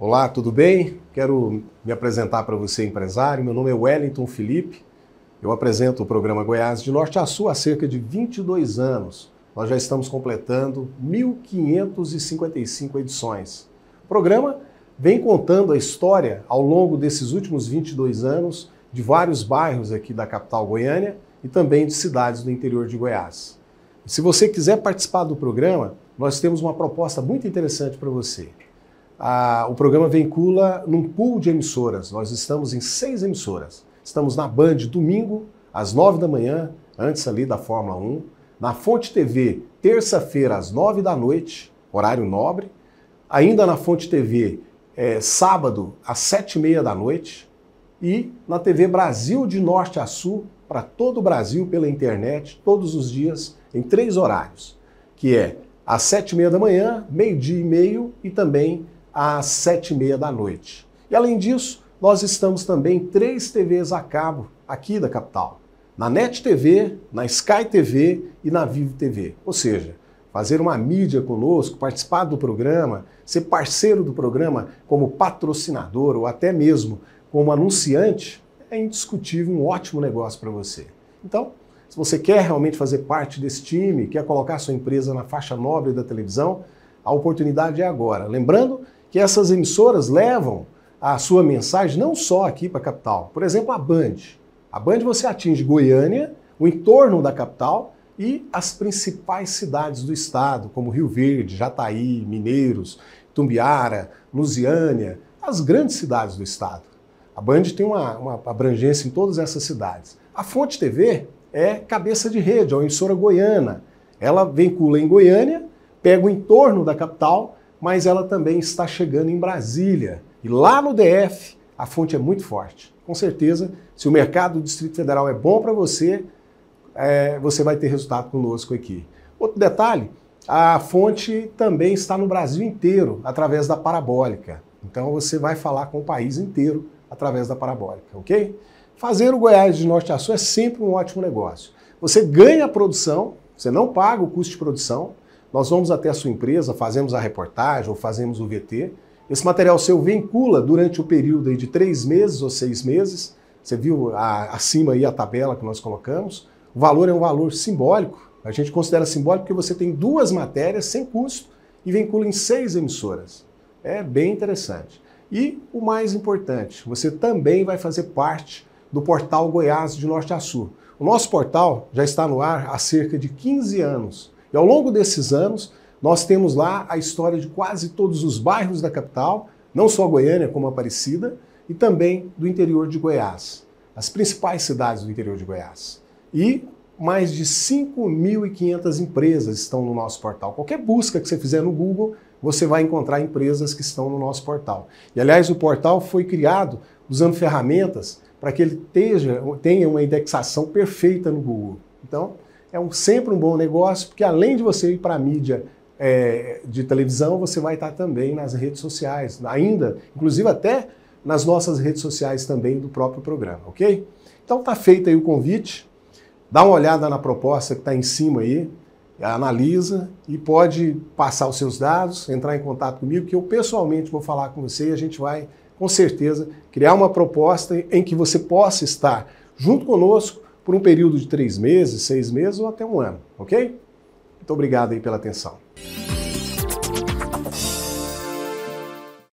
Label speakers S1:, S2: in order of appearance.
S1: Olá, tudo bem? Quero me apresentar para você, empresário. Meu nome é Wellington Felipe. Eu apresento o programa Goiás de Norte a Sul há cerca de 22 anos. Nós já estamos completando 1.555 edições. O programa vem contando a história ao longo desses últimos 22 anos de vários bairros aqui da capital goiânia e também de cidades do interior de Goiás. se você quiser participar do programa, nós temos uma proposta muito interessante para você a, o programa vincula num pool de emissoras. Nós estamos em seis emissoras. Estamos na Band domingo, às nove da manhã, antes ali da Fórmula 1. Na Fonte TV, terça-feira, às nove da noite, horário nobre. Ainda na Fonte TV, é, sábado, às sete e meia da noite. E na TV Brasil de Norte a Sul, para todo o Brasil, pela internet, todos os dias, em três horários, que é às sete e meia da manhã, meio-dia e meio e também às sete e meia da noite. E além disso, nós estamos também três TVs a cabo aqui da capital. Na NET TV, na Sky TV e na Vivo TV. Ou seja, fazer uma mídia conosco, participar do programa, ser parceiro do programa como patrocinador ou até mesmo como anunciante, é indiscutível um ótimo negócio para você. Então, se você quer realmente fazer parte desse time, quer colocar sua empresa na faixa nobre da televisão, a oportunidade é agora. Lembrando que essas emissoras levam a sua mensagem não só aqui para a capital. Por exemplo, a Band. A Band você atinge Goiânia, o entorno da capital e as principais cidades do estado, como Rio Verde, Jataí, Mineiros, Tumbiara, Lusiânia, as grandes cidades do estado. A Band tem uma, uma abrangência em todas essas cidades. A Fonte TV é cabeça de rede, é uma emissora goiana. Ela vincula em Goiânia, pega o entorno da capital mas ela também está chegando em Brasília. E lá no DF, a fonte é muito forte. Com certeza, se o mercado do Distrito Federal é bom para você, é, você vai ter resultado conosco aqui. Outro detalhe, a fonte também está no Brasil inteiro, através da parabólica. Então você vai falar com o país inteiro através da parabólica, ok? Fazer o Goiás de norte a sul é sempre um ótimo negócio. Você ganha a produção, você não paga o custo de produção, nós vamos até a sua empresa, fazemos a reportagem ou fazemos o VT. Esse material seu vincula durante o período de três meses ou seis meses. Você viu a, acima aí a tabela que nós colocamos. O valor é um valor simbólico. A gente considera simbólico porque você tem duas matérias sem custo e vincula em seis emissoras. É bem interessante. E o mais importante, você também vai fazer parte do portal Goiás de Norte a Sul. O nosso portal já está no ar há cerca de 15 anos. E ao longo desses anos, nós temos lá a história de quase todos os bairros da capital, não só Goiânia, como Aparecida, e também do interior de Goiás, as principais cidades do interior de Goiás. E mais de 5.500 empresas estão no nosso portal. Qualquer busca que você fizer no Google, você vai encontrar empresas que estão no nosso portal. E aliás, o portal foi criado usando ferramentas para que ele tenha uma indexação perfeita no Google. Então, é um, sempre um bom negócio, porque além de você ir para a mídia é, de televisão, você vai estar tá também nas redes sociais, ainda, inclusive até nas nossas redes sociais também do próprio programa, ok? Então tá feito aí o convite, dá uma olhada na proposta que está em cima aí, analisa e pode passar os seus dados, entrar em contato comigo, que eu pessoalmente vou falar com você e a gente vai, com certeza, criar uma proposta em que você possa estar junto conosco por um período de três meses, seis meses ou até um ano, ok? Muito obrigado aí pela atenção.